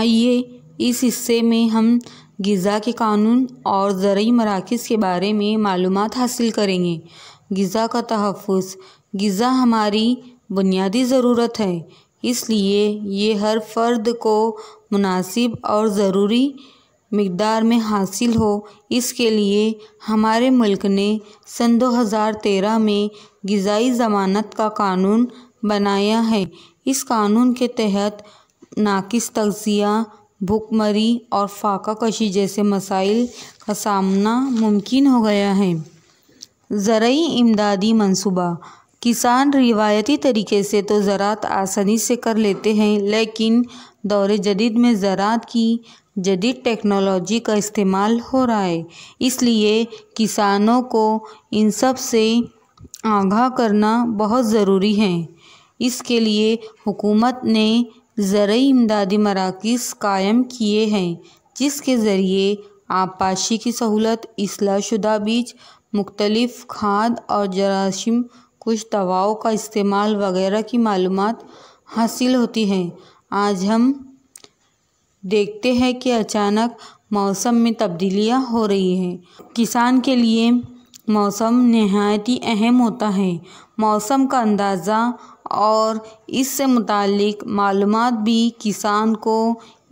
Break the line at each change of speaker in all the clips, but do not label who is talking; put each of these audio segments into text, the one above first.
आइए इस हिस्से में हम गज़ा के कानून और ज़रूरी मराकज़ के बारे में मालूम हासिल करेंगे गज़ा का तहफ़ गज़ा हमारी बुनियादी ज़रूरत है इसलिए ये हर फर्द को मुनासिब और ज़रूरी मकदार में हासिल हो इसके लिए हमारे मुल्क ने सन 2013 में गज़ाई ज़मानत का कानून बनाया है इस कानून के तहत नाक़िस तज़िया भुखमरी और फ़ाक़ा कशी जैसे मसाइल का सामना मुमकिन हो गया है ज़रूरी इमदादी मनसूबा किसान रिवायती तरीके से तो ज़रात आसानी से कर लेते हैं लेकिन दौर जदीद में ज़रात की जदीद टेक्नोलॉजी का इस्तेमाल हो रहा है इसलिए किसानों को इन सब से आगाह करना बहुत ज़रूरी है इसके लिए हुकूमत ने ज़रूरी इमदादी मराकज़ कायम किए हैं जिसके ज़रिए आबपाशी की सहूलत शुदा बीज मुख्तलफ खाद और जराशिम कुछ दवाओं का इस्तेमाल वगैरह की मालूम हासिल होती हैं आज हम देखते हैं कि अचानक मौसम में तब्दीलियां हो रही हैं किसान के लिए मौसम नहायती अहम होता है मौसम का अंदाज़ा और इससे मुतलिक मालूम भी किसान को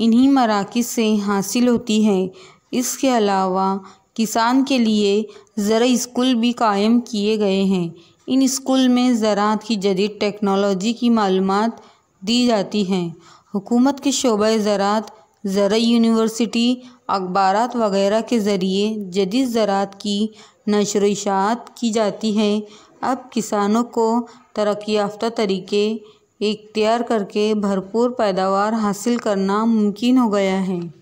इन्हीं मराकज़ से हासिल होती है इसके अलावा किसान के लिए ज़रा स्कूल भी कायम किए गए हैं इन स्कूल में ज़रात की जदीद टेक्नोलॉजी की मालूम दी जाती हैं हुकूमत के शोबे ज़रात ज़रा यूनिवर्सिटी अखबार वगैरह के ज़रिए जदीद ज़रात की नशरशात की जाती है अब किसानों को तरक्की याफ्ता तरीके इख्तियार करके भरपूर पैदावार हासिल करना मुमकिन हो गया है